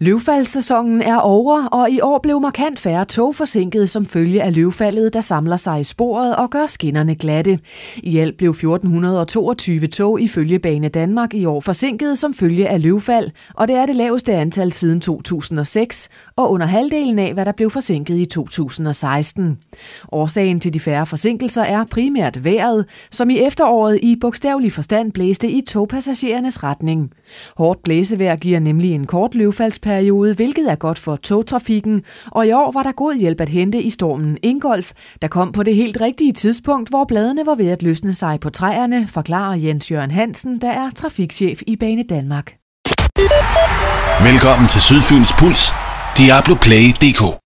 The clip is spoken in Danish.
Løvfaldssæsonen er over, og i år blev markant færre tog forsinket som følge af løvfaldet, der samler sig i sporet og gør skinnerne glatte. I alt blev 1422 tog ifølge Bane Danmark i år forsinket som følge af løvfald, og det er det laveste antal siden 2006, og under halvdelen af, hvad der blev forsinket i 2016. Årsagen til de færre forsinkelser er primært vejret, som i efteråret i bogstavelig forstand blæste i togpassagerernes retning. Hårdt blæsevejr giver nemlig en kort løvfalds opbrudsperiode, hvilket er godt for togtrafikken, og i år var der god hjælp at hente i stormen Ingolf, der kom på det helt rigtige tidspunkt, hvor bladene var ved at løsne sig på træerne, forklarer Jens Jørgen Hansen, der er trafikchef i Bane Danmark. Velkommen til Sydfyns Puls, Diablo Play DK.